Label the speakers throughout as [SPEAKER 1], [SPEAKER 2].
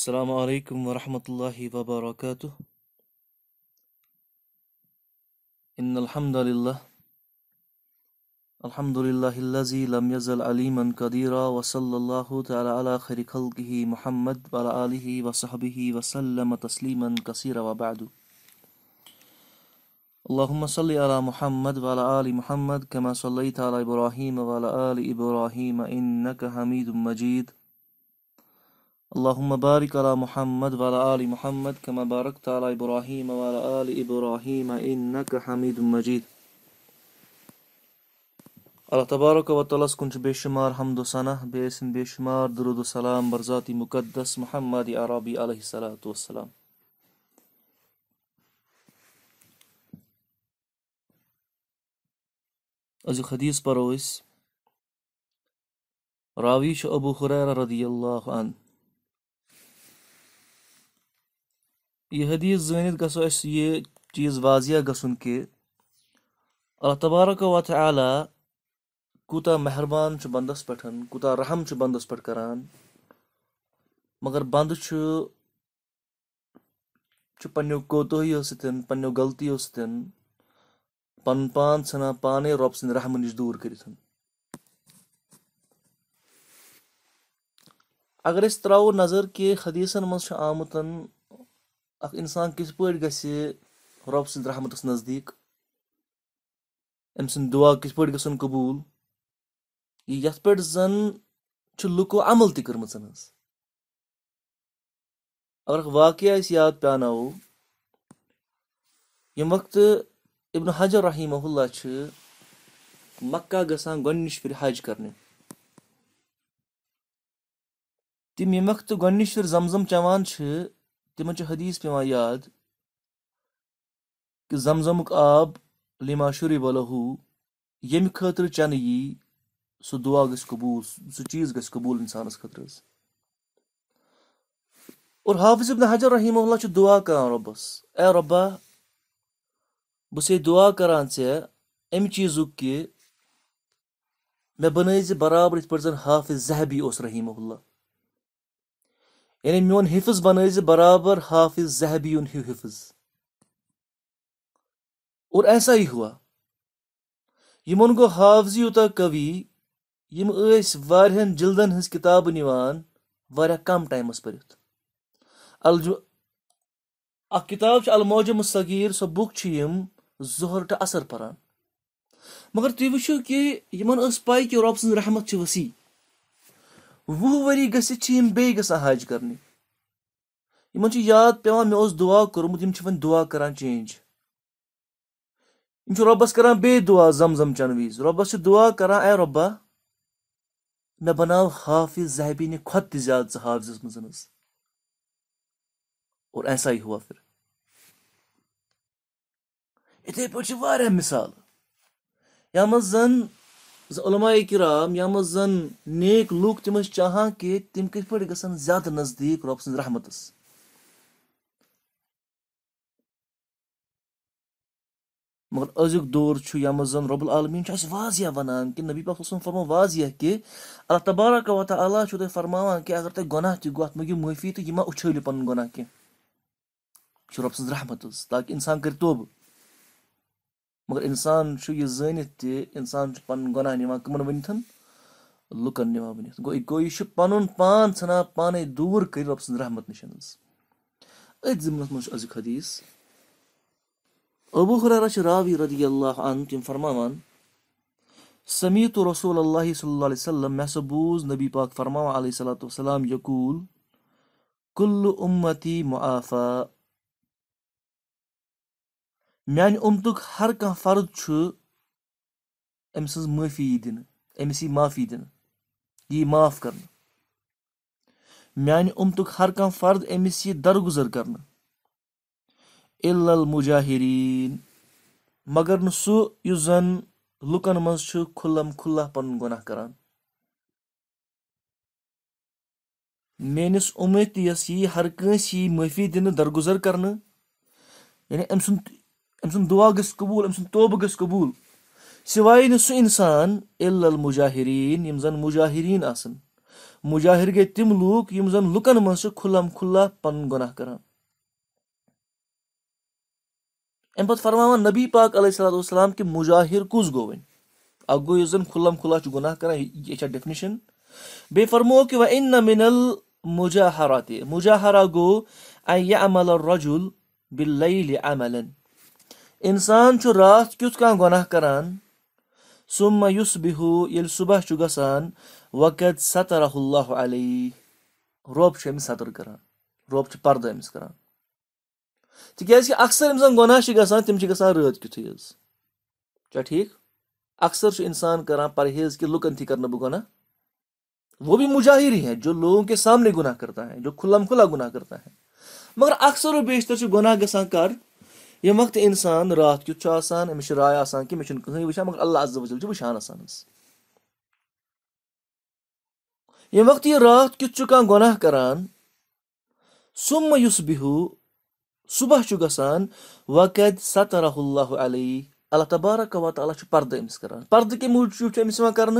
[SPEAKER 1] السلام عليكم ورحمة الله وبركاته إن الحمد لله الحمد لله الذي لم يزل عليما قديرا وصلى الله تعالى على خير خلقه محمد وعلى آله وصحبه وسلم تسليما كثيرا وبعد اللهم صل على محمد وعلى آل محمد كما صليت على إبراهيم وعلى آل إبراهيم إنك حميد مجيد اللهم بارك على محمد وعلى آل محمد كما باركت على إبراهيم وعلى آل إبراهيم إنك حميد مجيد Allah Tebaraka ve Teala skunç beşimar hamdü sana, besin beşimar durudu salam barzati mukaddes Muhammedi Arabi aleyhissalatu vesselam. از حدیث پرویس راویش ابو خریره رضی الله عنه یہ حدیث گژھو اَسہِ یہ چیز واضح گژھُن کہ اللہ تبارک و تعالیٰ کوٗتاہ مہربان پٮ۪ٹھ کوٗتاہ رحم کران مگر بند پنٛنیو کوتٲہیو ستن پنٛنیو غلطیو سۭتۍ پن پان ثانے رب رحمہٕ نِش دور کٔرِتھ اگر ترٛاوو نظر كہ منٛز چھُ آمُت اکھ رۄب سٕنٛدِ رحمتَس نزدیٖک رب سُنٛد دُعا نزدیک پٲٹھۍ دعا قبوٗل یہِ یَتھ قبول یت چھُ لکو عمل اگر اکھ واقعہ أسۍ یاد پیانا ییٚمہِ وقت ابن حجر رحیمہ اللہ مکہ گژھان گۄڈنِچ پھِرِ حج کرنے تم یم وقت گر زمزم چوان تمن سے حدیث پہ یاد کہ زمزمک آب لما شری بلہ ہُو یمہ خاطر چن یہ سہ دعا گس قبول سہ چیز گس قبول انسانس خطر حافظ ابن حجر رحیم اللہ دعا کران ربس اے ربا بس یہ دعا کریزک مے بن برابر زن حافظ ذہبی اس رحیم اللہ یعنی میون حفظ بنائز برابر حافظ زہبی ان ہیو حفظ اور ایسا ہی ہوا یمن گو حافظی یوتہ کوی یم اس وارہن جلدن ہز کتاب نیوان واریا کم ٹائمس پڑھت الجو اک کتاب چھ الموج مصغیر سو بک چھ یم زہر تہ اثر پران مگر تی وچھو کہ یمن اس پائی کہ رب سن رحمت چھ وسیع وُہ ؤری گٔژھِتھ چھِ یِم بیٚیہِ گژھان حج چھُ یاد مےٚ اوس دُعا کوٚرمُت یِم چھِ وۄنۍ دُعا کر چینج یِم چھِ رۄبَس ہم ربس کرعا زم زم کھۄتہٕ تہِ زیادٕ ژٕ کربا منٛز حظ اور ایسا ہی ہوا پھر پٲٹھۍ چھِ واریاہ مِثال یَتھ منٛز زَن علامائے کرام یع من نی لوگ تم چاہان کہ تم کتن زیادہ نزدیک رب سحمت مگر ازی دور یعن رب العالمین واضح ونان کہ نبی پاک پاسم فرماؤ واضح کہ اللہ تبارک و واتہ عالیہ تر فرماوان کہ اگر تھی گناہ تک میو مافی تو یہ ما اچھے پن گاہ کہ رب سحمت تاکہ انسان کروب مگر اِنسان چھُ چھُ یہِ زٲنِتھ تہِ اِنسان پَنُن گۄناہ نِوان کٕمَن ؤنِتھ لُکَن نِوان ؤنِتھ گوٚو گوٚو یہِ چھُ پَنُن پان ژھٕنان پانَے دوٗر کٔرِتھ رۄب سٕنٛز رحمت ثنان پانے دور کرحمت نشن حسمہ مجھے حدیث ابو حرارہ راوی رضی اللہ عنہ تِم فرماوان سمیٖت رسول اللہ صلی اللہ علیہ وسلم مےٚ ہسا بوٗز نبی پاک فرماوان علیہ صلاتُ وسلام یقوٗل کل اُمتی معافا میانہِ اُمتُک ہر کانٛہہ فرد چھُ أمۍ سٕنٛز معٲفی یی دِنہٕ أمِس یی معافی دِنہٕ یی معاف کرنہٕ میانہِ اُمتُک ہر کانٛہہ فرد أمِس یی درگُزر کرنہٕ اِلل مُجاہریٖن مگر نہٕ سُہ یُس منٛز چھُ کھُلم کھُلا گۄناہ کران نکن مزہ یی ہر کٲنٛسہِ یی معٲفی دِنہٕ درگُزر کرنہٕ یعنی أمۍ سُنٛد ام سعا گبول ام سوب گبول سوائے سہ ال المجاہرین زن مجاہرین آجاہر گئی تم لوگ لکن ملم کھلا پن گاہ فرماوان نبی پاک علیہ صلام کہ مجاہر کس گو ون کھلم کھلہ گناہ کر یہ چھ ڈیفنشن بی فرم کہا مجاہرہ گو امل رجل بل امل اِنسان رات کیُتھ کانٛہہ گۄناہ کران سُما یُس بِہو ییٚلہِ صُبح چھُ گژھان وقت سطر اللہ علیہ روب چھُ أمِس سطر کران روب چھُ پردٕ أمِس کران تِکیازِ کہِ اَکثر یِم زَن گۄناہ چھِ گژھان تِم چھِ گژھان رٲتھ کیُتھُے حظ چھا ٹھیٖک اکثر چھُ اِنسان کران پرہیز کہِ لُکن تھی کرنہٕ بہٕ گۄناہ وہ بھی مجاہر ہیں جو لوگوں کے سامنے گناہ کرتا ہے جو کھلم کھلا گناہ کرتا ہے مگر اکثر و بیشتر چھِ گۄناہ گژھان کر यह वक्त इंसान रात कित आसान अमिश राय आसान कि मे कहीं वह मगर अल्लाह अज वजल वहान आसान यम वक्त यह रात कित कह गुनाह करान सुम युस बिहू सुबह गसान वकद सतरहुल्ला अली अल्लाह तबारक व ताली पर्द अमिस करान पर्द के मूजूब अमिस यहां कर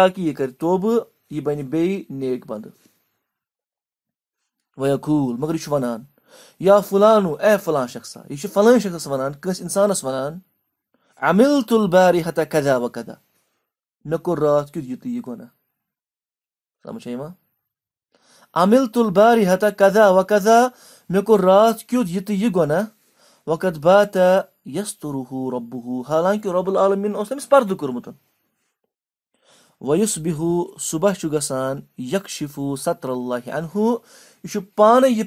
[SPEAKER 1] ताकि यह कर तोबह यह बन बे नेक बंद वकूल मगर यह वनान یا فلانو اے فلان شخصا یہ فلان شخص ونانہ انسانس وال تل بارحتہ کزا وکدا میرے رات کیت یہ تو یہ گنہ سمجھ امل تل و کدا وکا میک رات کیت یہ تو یہ گنہ وقت بہت یستر رب حالانکہ رب العالمینس پرد کورمتن ویس بہو صبح گژھان كو سطر اللہ یُس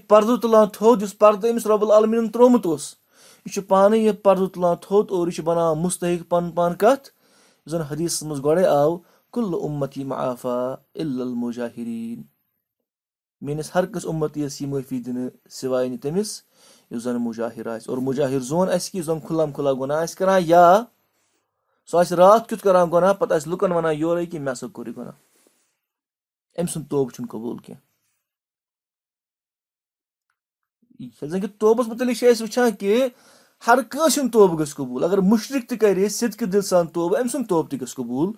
[SPEAKER 1] پردٕ أمِس رۄب تھوس پرد العالمین یہِ اس پانے یہ پردٕ تُلان تھوٚد اور چھُ بنانا مستحق پَنُن پان زَن زن حدیث مز آو آؤ اُمتی معافا یہمجاہدین میس ہر یہِ معٲفی دِنہٕ یہ نہٕ تٔمِس یُس زَن مجاہر آسہِ اور مجاہر زون اُن کھُلا كھلا آسہِ کَران یا سو رات کران گناہ پہ آپ لکن واقع یورے کہِ توبَس مُتعلِق چھِ أسۍ قبول کی ہر کٲنٛسہِ ہُنٛد توبہٕ گژھِ قبول اگر تہِ کَرِ سدقہ دل سان سُنٛد توبہٕ تہِ گژھِ قبول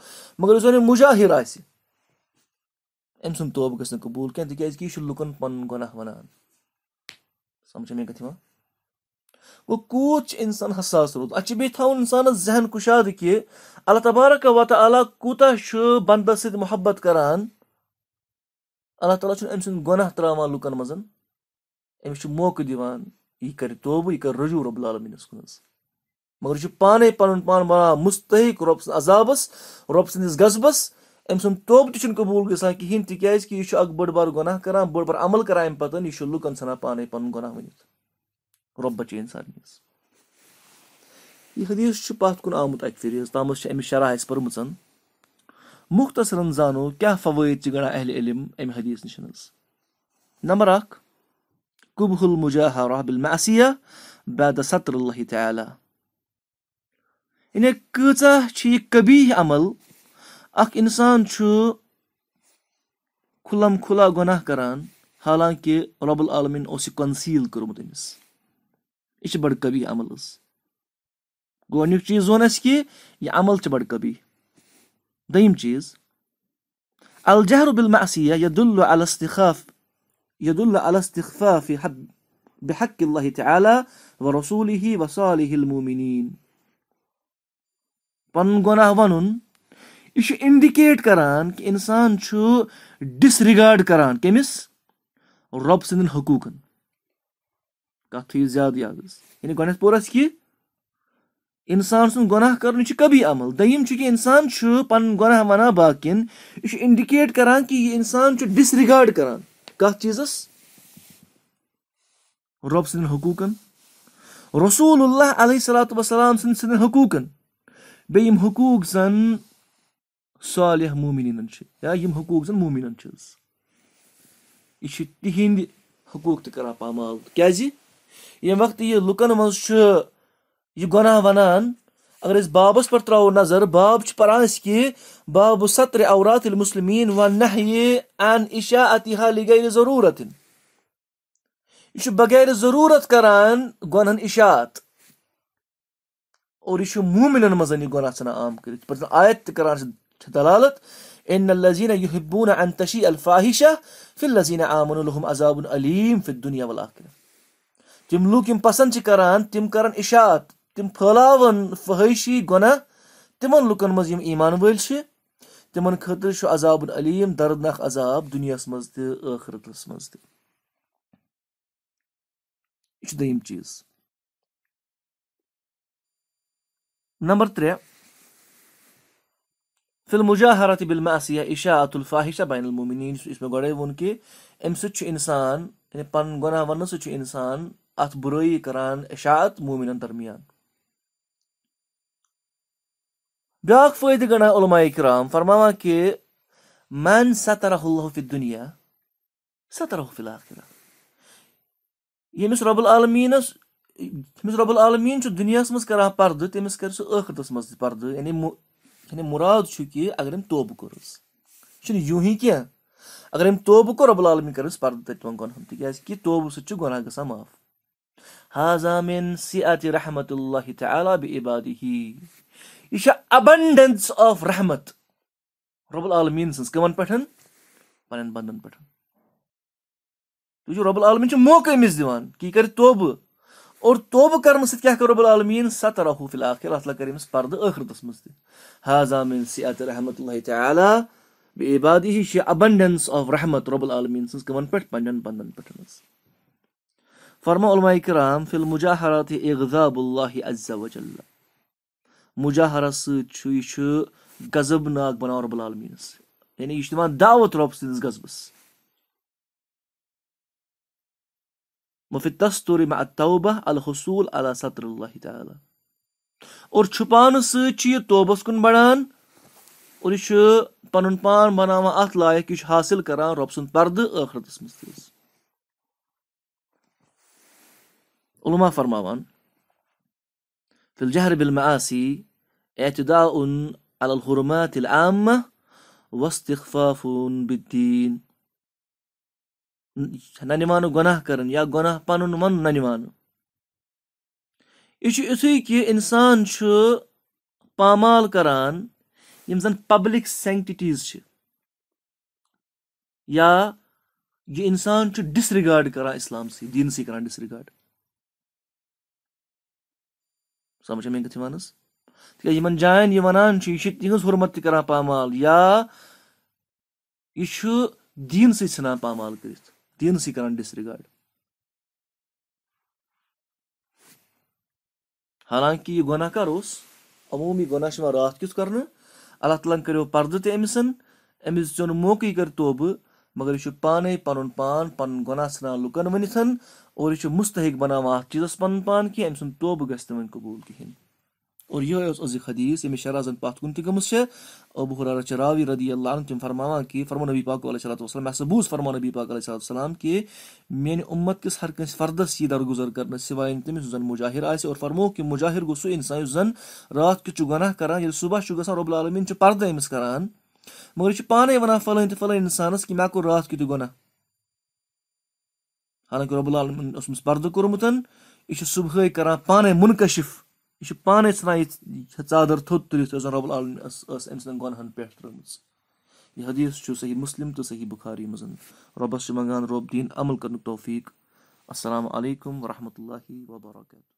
[SPEAKER 1] مگر مجاہر کینٛہہ سوبہ کہِ یہِ قبول لُکَن پَنُن گۄناہ پن گاہ مےٚ کَتھ یِوان گو اِنسان حساس روز اچھا، بیٚیہِ تھاوُن اِنسانَس ذہن کشاد کہِ اللہ تبارک کوٗتاہ چھُ بَندَس سۭتۍ محبت کَران اللہ تعالیٰ لُکَن منٛز لکن مزن امس دِوان یہِ یہ توبہٕ یہ کَرِ رجوع رب العالمیٖنَس کُن مگر پَنُن پان سٕنٛدِس غزبَس أمۍ سُنٛد سن تہِ چھُنہٕ قبوٗل گژھان کِہیٖنۍ سوب کہِ یہِ چھُ تک بٔڑ بار بٔڑ بار عمل کار یہِ یہ لکن ژھٕنان پانے پَنُن گۄناہ ؤنِتھ یہِ حدیٖث رب چین سر یہ حدیث پن آمت اکریس چھِ أمِس شرح اَسہِ پٔرمٕژ اہس زانو کیٛاہ فوٲیِد چھِ گَنڈان اہل علم اَمہِ حدیٖث نِش حظ نمبر حدیث قُبح المجاہ اب حل رسیح سطر اللہ تعالیٰ یعنی کۭژاہ چھِ یہِ قبیح عمل اَکھ اِنسان چھُ کھُلم کھُلا گۄناہ گناہ حالانکہِ رۄب العالمیٖن اوس یہِ كنسل کوٚرمُت أمِس یہِ چھِ بَڑٕ قبی عمل حظ گۄڈٕنیُک چیٖز ووٚن اَسہِ کہِ یہِ عمل چھِ بَڑٕ قبی دوٚیِم چیٖز الجہر بالمعصیہ یدل علی استخاف یدل علی استخفاف بحق اللہ تعالی ورسوله وصالح المومنین پَنُن گۄناہ وَنُن یہِ چھُ اِنڈِکیٹ کران کہِ اِنسان چھُ ڈِس رِگاڈ کران کٔمِس رۄب سٕنٛدٮ۪ن حقوٗقن زیاد یعنی پوٚر اَسہِ کہِ اِنسان سُنٛد گۄناہ کَرُن یہِ چھُ چبی عمل دوٚیِم چھُ چھُ چھُ کہِ اِنسان پَنُن گۄناہ وَنان یہِ اِنڈِکیٹ کَران کہِ یہِ اِنسان چھُ ڈِس رِگاڈ کَران کَتھ چیٖزَس رۄب سٕنٛدٮ۪ن حقوٗقَن رسول اللہ علیہ صلاتُ وسلام سٕنٛدۍ سٕنٛدٮ۪ن حقوٗقَن بیٚیہِ یِم حقوٗق زَن صالح مومِنیٖنَن چھِ یا یِم حقوٗق زَن مومن حقوق یہِ چھِ تِہِنٛدِ حقوٗق تہِ کَران پامال کیٛازِ ییٚمہِ وقتہٕ یہِ لُکن منٛز چھُ یہِ گۄناہ وَنان اگر أسۍ بابَس پٮ۪ٹھ ترٛاوو نظر باب چھُ پَران أسۍ کہِ بابہٕ سَترِ اورات المُسلمیٖن و نہ یہِ این اِشا اتِحا لِگیرِ ضروٗرت یہِ چھُ بغیر ضروٗرت کران گۄنہن اِشاعت اور یہِ چھُ موٗمِنن منٛز یہِ گۄناہ ژھٕنان عام کٔرِتھ پَتہٕ آیت تہِ کران چھِ دلالت ان الزیٖنہ یُہبوٗنہ ان تشی الفاہشہ فِل لذیٖنہ آمن الحم عذاب علیٖم فِل دُنیا وَل تم لوگ یم پسند سے کران تم کران اشاعت تم پھلاون فحشی گناہ تم لکن مز یم ایمان ول سے تم خطر شو عذاب العلیم دردناک عذاب دنیا مز تہ آخرت مز تہ یہ دم چیز نمبر ترے فی المجاہرت بالمعصیہ اشاعت الفاحشہ بین المومنین اس میں گڑے ون کہ ام سچ انسان یعنی پن گناہ ون سچ انسان ات کران اشاعت مومن درمیان بیا فٲیدٕ گنڈا علماء کرام فرماوان کہِ مین سطرح سطرح اللہ دُنیا ییٚمِس رۄب العالمیٖنَس ییٚمِس رۄب العالمیٖن چھُ دُنیاہَس منٛز کران پردٕ تٔمِس العالمین سُہ مزہ منٛز تہِ پردٕ یعنی یعنی, یعنی مُراد چھُ کہِ اگر أمۍ توبہٕ ام توبو کس یوہی کینٛہہ اگر أمۍ توبہٕ کوٚر رۄب العالمیٖن توبو کو رب العالمین کرد تین توبہٕ سۭتۍ چھُ گۄناہ گژھان معاف هذا من سعة رحمة الله تعالى بإباده یہِ abundance of رحمة رب العالمين سنس كمان پتن پٮ۪ٹھ بَندَن پتن تجو رب العالمين العالمیٖن موقع موقعہٕ أمِس دِوان کہِ یہِ کَرِ توبہٕ اور توب کرن ست کیٛاہ کَرِ رب العالمين سَتر في فِل آخر اَتھ لَگہِ کَرِ أمِس پَردٕ ٲخرتَس منٛز تہِ حاضا میٖن سِیات رحمت اللہ تعالیٰ بے عبادی چھِ اَبَنڈَنس آف رحمت رۄب العالمیٖن سٕنٛز کٕمَن پٮ۪ٹھ بَندَن پتن حظ فرما علماء کرام فی المجاہرات اغذاب اللہ عز و جل مجاہرہ سۭتۍ چھُ غذب ناک بناوان رب العالمیٖنَس یعنی یہ دعوت رۄب سٕنٛدِس رب سببس توبہ مح علی الحسول اللہ صلہ تعالیٰ اور چھپانہ سی توبس کن بڑا اوور یہ پن پان بنانا ات لائق یہ حاصل کر رب سند پردرتس منظ ولما فرمان في الجهر بالمعاصي اعتداء على الحرمات العامة واستخفاف بالدين ننمانو گناہ کرن یا گناہ پنن من ننمانو یہ اتھے کہ انسان پامال کران یم public sanctities سینکٹٹیز یا یہ انسان ڈس رگارڈ کران اسلام سی دین سی کران ڈس رگارڈ સમજ કે થવાનસ tika yiman jain yimanan çi işit dihin hürmetli karan pamal ya işu din si sınan pamal kırist. Din si karan disregard. Halanki ye günahkar os, amumi günah şima rahat küs karnı, Allah talan kariyo pardı te emisin, emiz çonu moki kar tobu, مگر یہ پانے پن پان پن گناہ سنا لکن ورنت اور یہ مستحق چیز پن پان کی اہم سن توبہ گز قبول از حدیث یم شرا زن پات کن تم ابو حرچ راوی ردی اللہ عنہ تم فرما کہ فرمان نبی پاک علیہ صلاۃ وسلم میں بوز فرمان نبی پاک علیہ السلام کہ مان امت کس ہرکس فردس ای درگزر کر زن مجاہر آئے اور فرمو کہ مجاہر گو سو انسان اس زن رات کتنا یعنی رب العالمین پردہ کر مگر یہ پانے ونان فلان تو فلان انسان کہ میرے کو رات کتنا حالانکہ رب العالمینس پرد کورمت یہ صبح کران پانے منکشف یہ پانے ثھان چادر تھوت تلسن رب العالم سن گن پہ یہ حدیث صحیح مسلم تو صحیح بخاری مزن رب اس منگان رب دین عمل توفیق السلام علیکم ورحمۃ اللہ وبرکاتہ